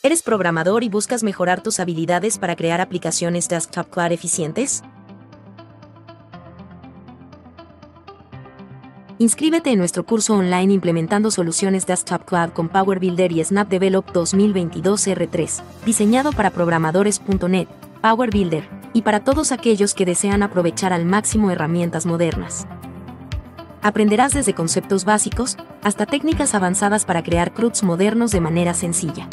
¿Eres programador y buscas mejorar tus habilidades para crear aplicaciones desktop cloud eficientes? Inscríbete en nuestro curso online implementando soluciones Desktop Cloud con PowerBuilder y SnapDevelop 2022 R3, diseñado para programadores.net, Power Builder, y para todos aquellos que desean aprovechar al máximo herramientas modernas. Aprenderás desde conceptos básicos hasta técnicas avanzadas para crear CRUDs modernos de manera sencilla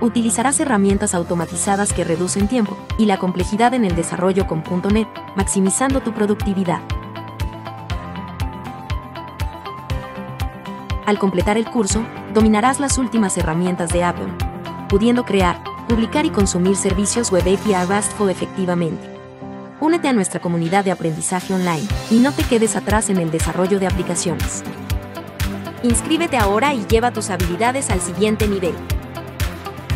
utilizarás herramientas automatizadas que reducen tiempo y la complejidad en el desarrollo con .NET, maximizando tu productividad. Al completar el curso, dominarás las últimas herramientas de Apple, pudiendo crear, publicar y consumir servicios web API RESTful efectivamente. Únete a nuestra comunidad de aprendizaje online y no te quedes atrás en el desarrollo de aplicaciones. Inscríbete ahora y lleva tus habilidades al siguiente nivel.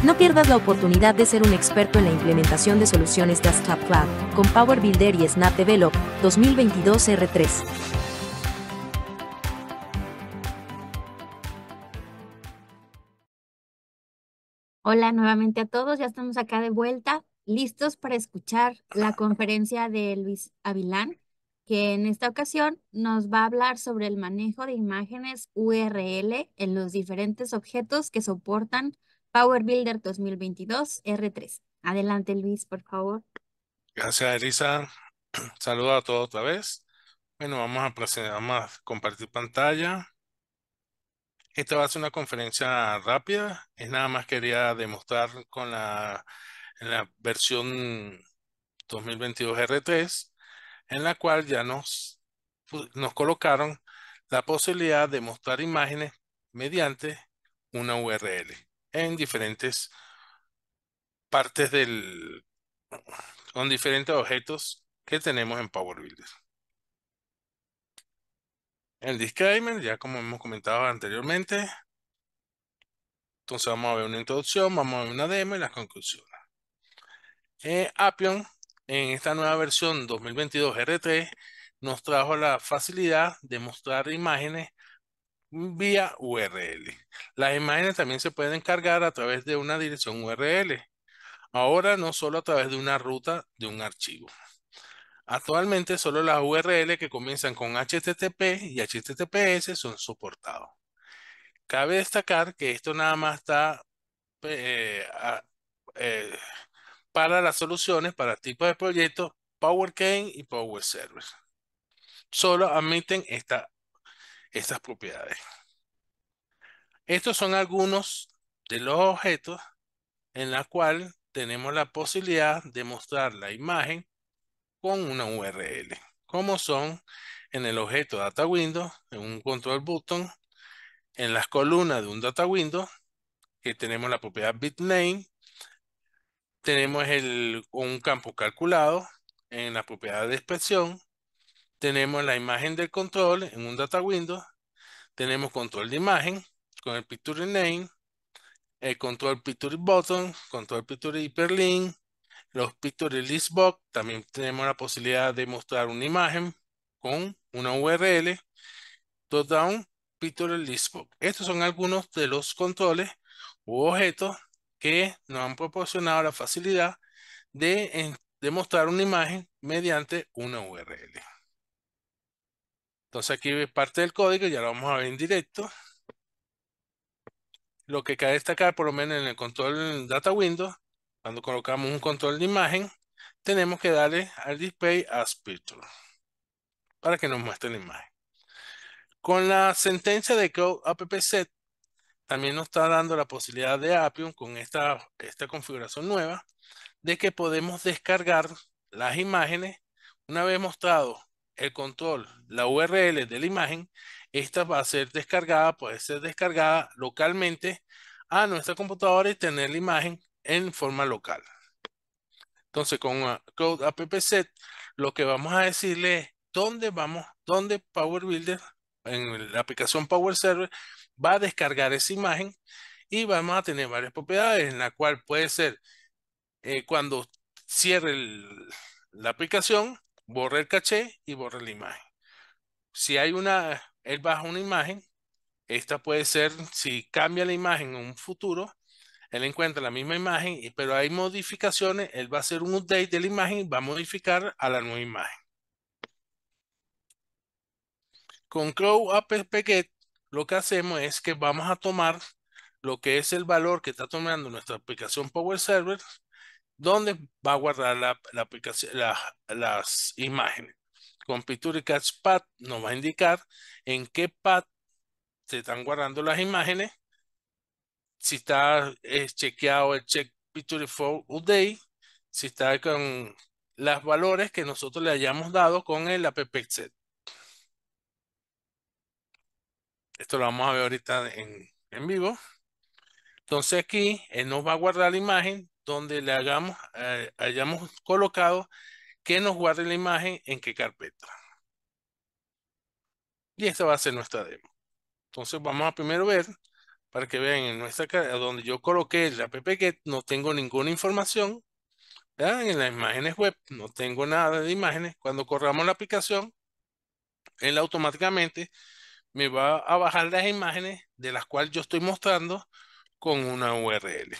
No pierdas la oportunidad de ser un experto en la implementación de soluciones Desktop Cloud con Power Builder y Snap Develop 2022 R3. Hola nuevamente a todos, ya estamos acá de vuelta, listos para escuchar la conferencia de Luis Avilán, que en esta ocasión nos va a hablar sobre el manejo de imágenes URL en los diferentes objetos que soportan Power Builder 2022 R3. Adelante, Luis, por favor. Gracias, Elisa. Saludos a todos otra vez. Bueno, vamos a, proceder, compartir pantalla. Esta va a ser una conferencia rápida. Es nada más quería demostrar con la, la versión 2022 R3, en la cual ya nos, nos colocaron la posibilidad de mostrar imágenes mediante una URL en diferentes partes del, con diferentes objetos que tenemos en Power Builder. El disclaimer, ya como hemos comentado anteriormente, entonces vamos a ver una introducción, vamos a ver una demo y las conclusiones. Eh, en esta nueva versión 2022 R3, nos trajo la facilidad de mostrar imágenes vía URL. Las imágenes también se pueden cargar a través de una dirección URL. Ahora no solo a través de una ruta de un archivo. Actualmente solo las URL que comienzan con HTTP y HTTPS son soportados. Cabe destacar que esto nada más está eh, eh, para las soluciones, para tipos de proyectos, PowerCane y Power Server. Solo admiten esta estas propiedades. Estos son algunos de los objetos en la cual tenemos la posibilidad de mostrar la imagen con una URL, como son en el objeto Data en un Control Button, en las columnas de un Data que tenemos la propiedad BitName, tenemos un campo calculado en la propiedad de expresión, tenemos la imagen del control en un data window, tenemos control de imagen con el picture name, el control picture button, control picture hyperlink, los picture list también tenemos la posibilidad de mostrar una imagen con una URL, down picture list Estos son algunos de los controles u objetos que nos han proporcionado la facilidad de mostrar una imagen mediante una URL. Entonces aquí parte del código, ya lo vamos a ver en directo. Lo que cabe destacar, por lo menos en el control data window, cuando colocamos un control de imagen, tenemos que darle al display as picture para que nos muestre la imagen. Con la sentencia de code Set, también nos está dando la posibilidad de Appium con esta, esta configuración nueva de que podemos descargar las imágenes una vez mostrado el control, la URL de la imagen, esta va a ser descargada, puede ser descargada localmente a nuestra computadora y tener la imagen en forma local. Entonces con Code set lo que vamos a decirle es dónde vamos, dónde Power Builder en la aplicación Power Server va a descargar esa imagen y vamos a tener varias propiedades en la cual puede ser eh, cuando cierre la aplicación Borra el caché y borra la imagen. Si hay una, él baja una imagen, esta puede ser, si cambia la imagen en un futuro, él encuentra la misma imagen, pero hay modificaciones, él va a hacer un update de la imagen y va a modificar a la nueva imagen. Con Cloud Get, lo que hacemos es que vamos a tomar lo que es el valor que está tomando nuestra aplicación Power Server dónde va a guardar la, aplicación, las imágenes. Con Picture Catch Path nos va a indicar en qué pad se están guardando las imágenes. Si está eh, chequeado el check Picture for Day, si está con los valores que nosotros le hayamos dado con el app Esto lo vamos a ver ahorita en, en vivo. Entonces aquí él nos va a guardar la imagen donde le hagamos, eh, hayamos colocado que nos guarde la imagen en qué carpeta. Y esta va a ser nuestra demo. Entonces vamos a primero ver, para que vean en nuestra carpeta, donde yo coloqué la que no tengo ninguna información. En las imágenes web no tengo nada de imágenes. Cuando corramos la aplicación, él automáticamente me va a bajar las imágenes de las cuales yo estoy mostrando con una URL.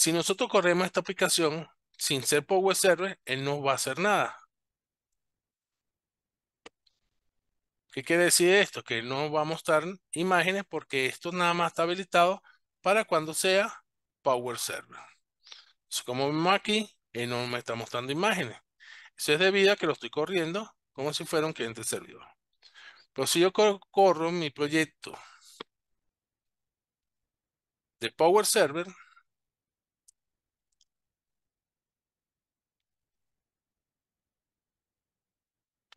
Si nosotros corremos esta aplicación sin ser Power Server, él no va a hacer nada. ¿Qué quiere decir esto? Que no va a mostrar imágenes porque esto nada más está habilitado para cuando sea Power Server. como vemos aquí, él no me está mostrando imágenes. Eso es debido a que lo estoy corriendo como si fuera un cliente servidor. Pero si yo corro mi proyecto de Power Server,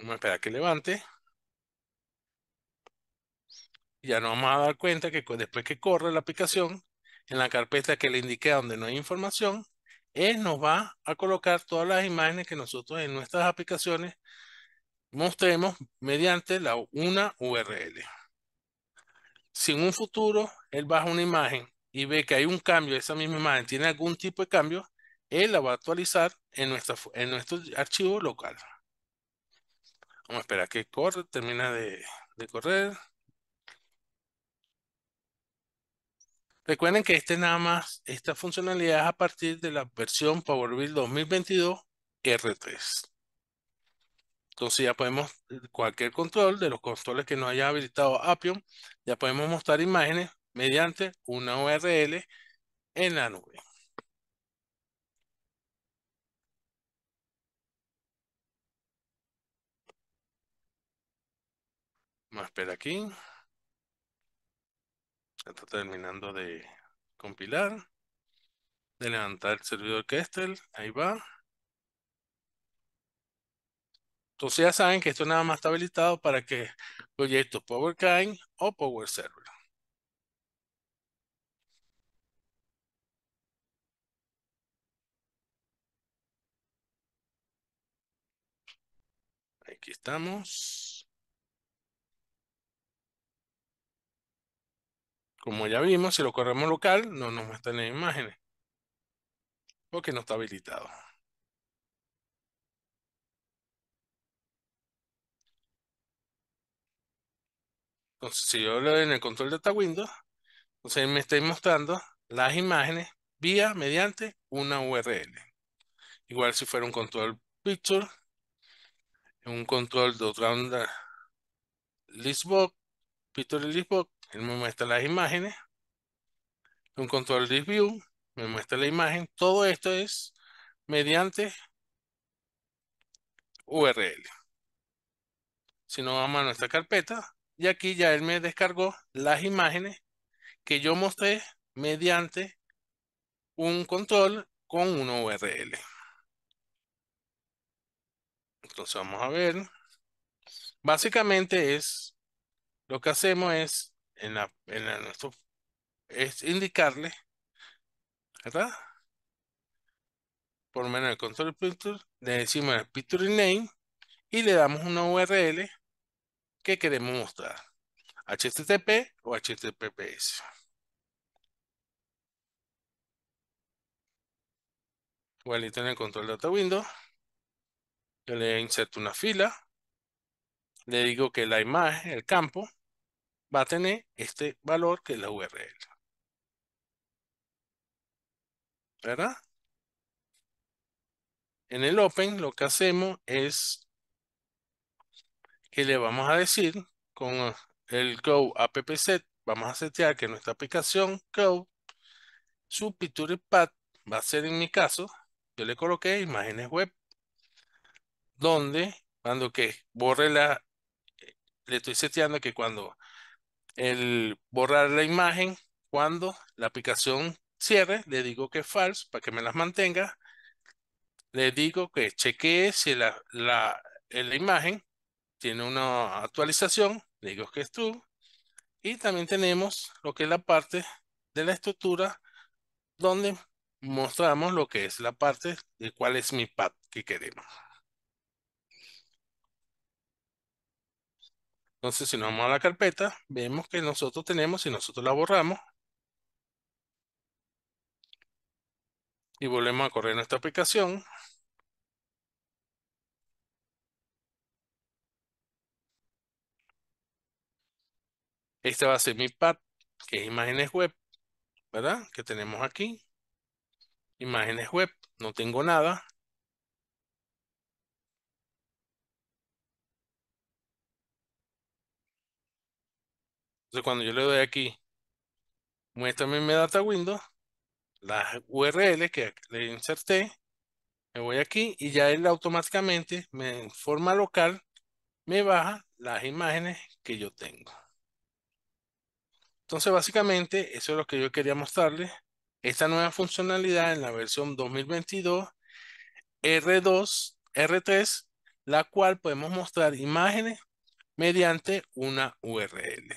Vamos a esperar que levante. Ya nos vamos a dar cuenta que después que corre la aplicación, en la carpeta que le indiqué donde no hay información, él nos va a colocar todas las imágenes que nosotros en nuestras aplicaciones mostremos mediante la una URL. Si en un futuro él baja una imagen y ve que hay un cambio, esa misma imagen tiene algún tipo de cambio, él la va a actualizar en, nuestra, en nuestro archivo local. Vamos a esperar que corre, termina de, correr. Recuerden que este nada más, esta funcionalidad es a partir de la versión Power BI 2022 R3. Entonces ya podemos, cualquier control de los controles que no haya habilitado Appium, ya podemos mostrar imágenes mediante una URL en la nube. Vamos a esperar aquí. Está terminando de compilar. De levantar el servidor Kestrel. Ahí va. Entonces ya saben que esto nada más está habilitado para que proyectos PowerKine o Power Server. Aquí estamos. Como ya vimos, si lo corremos local, no nos muestran las imágenes. Porque no está habilitado. Entonces, si yo le doy en el control de esta Windows, entonces me está mostrando las imágenes vía mediante una URL. Igual si fuera un control picture, un control de otra onda, listbox, picture listbox, él me muestra las imágenes. Un control de view me muestra la imagen. Todo esto es mediante URL. Si no, vamos a nuestra carpeta. Y aquí ya él me descargó las imágenes que yo mostré mediante un control con una URL. Entonces vamos a ver. Básicamente es, lo que hacemos es en la, es indicarle, ¿verdad? Por menos el control picture, le decimos el picture name y le damos una URL que queremos mostrar. HTTP o HTTPS. Igualito en el control data window. Yo le inserto una fila. Le digo que la imagen, el campo, va a tener este valor que es la URL. ¿Verdad? En el open lo que hacemos es que le vamos a decir con el go Set, vamos a setear que nuestra aplicación go, su picture path va a ser en mi caso, yo le coloqué imágenes web, donde cuando que borre la, le estoy seteando que cuando el borrar la imagen cuando la aplicación cierre, le digo que es false para que me las mantenga, le digo que chequee si la, eh, la imagen tiene una actualización, le digo que es true, y también tenemos lo que es la parte de la estructura donde mostramos lo que es la parte de cuál es mi path que queremos. Entonces, si nos vamos a la carpeta, vemos que nosotros tenemos, si nosotros la borramos, y volvemos a correr nuestra aplicación, esta va a ser mi pad, que es imágenes web, ¿verdad? Que tenemos aquí. Imágenes web, no tengo nada. Entonces, cuando yo le doy aquí, muéstrame mi data Windows, las URL que le inserté, me voy aquí y ya él automáticamente, me, en forma local, me baja las imágenes que yo tengo. Entonces, básicamente, eso es lo que yo quería mostrarles. Esta nueva funcionalidad en la versión 2022 R2, R3, la cual podemos mostrar imágenes mediante una URL.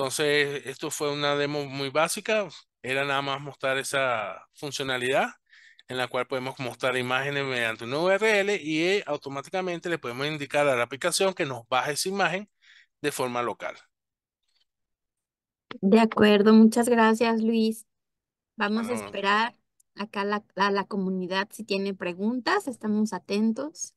Entonces, esto fue una demo muy básica, era nada más mostrar esa funcionalidad en la cual podemos mostrar imágenes mediante una URL y eh, automáticamente le podemos indicar a la aplicación que nos baje esa imagen de forma local. De acuerdo, muchas gracias Luis. Vamos a esperar acá a la comunidad si tiene preguntas, estamos atentos.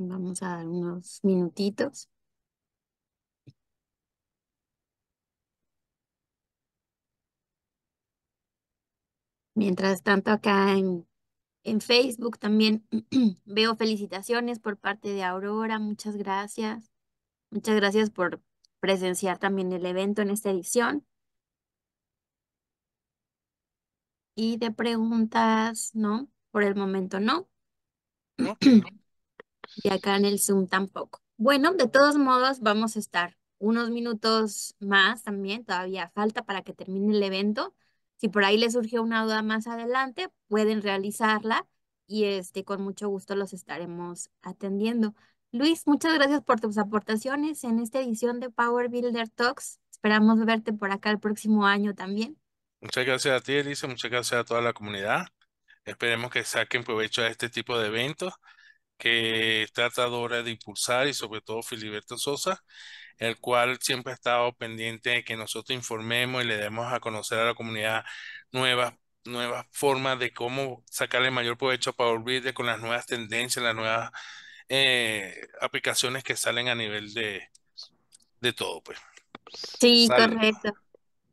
Vamos a dar unos minutitos. Mientras tanto, acá en, en Facebook también veo felicitaciones por parte de Aurora. Muchas gracias. Muchas gracias por presenciar también el evento en esta edición. Y de preguntas, no, por el momento no. Pues y acá en el Zoom tampoco. Bueno, de todos modos vamos a estar unos minutos más también, todavía falta para que termine el evento. Si por ahí les surgió una duda más adelante, pueden realizarla y este, con mucho gusto los estaremos atendiendo. Luis, muchas gracias por tus aportaciones en esta edición de Power Builder Talks. Esperamos verte por acá el próximo año también. Muchas gracias a ti, Elisa. Muchas gracias a toda la comunidad. Esperemos que saquen provecho a este tipo de eventos que trata ahora de impulsar y sobre todo Filiberto Sosa, el cual siempre ha estado pendiente de que nosotros informemos y le demos a conocer a la comunidad nuevas nuevas formas de cómo sacarle mayor provecho para Power con las nuevas tendencias, las nuevas eh, aplicaciones que salen a nivel de, todo, pues. Sí, correcto.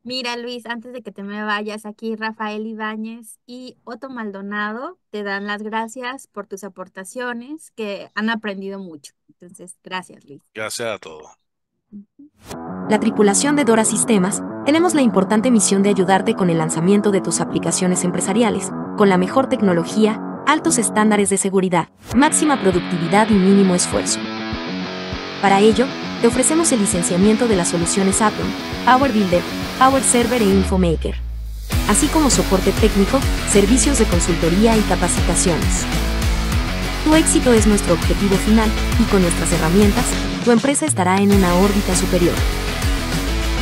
Mira, Luis, antes de que te me vayas, aquí Rafael Ibáñez y Otto Maldonado te dan las gracias por tus aportaciones, que han aprendido mucho. Entonces, gracias, Luis. Gracias a todos. La tripulación de Dora Sistemas, tenemos la importante misión de ayudarte con el lanzamiento de tus aplicaciones empresariales, con la mejor tecnología, altos estándares de seguridad, máxima productividad y mínimo esfuerzo. Para ello, te ofrecemos el licenciamiento de las soluciones Atom, Power Builder, Power Server e InfoMaker, así como soporte técnico, servicios de consultoría y capacitaciones. Tu éxito es nuestro objetivo final y con nuestras herramientas, tu empresa estará en una órbita superior.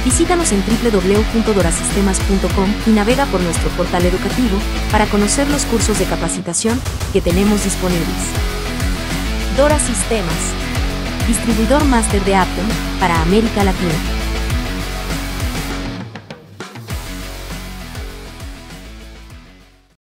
Visítanos en www.dorasistemas.com y navega por nuestro portal educativo para conocer los cursos de capacitación que tenemos disponibles. Dora Sistemas distribuidor máster de Apple, para América Latina.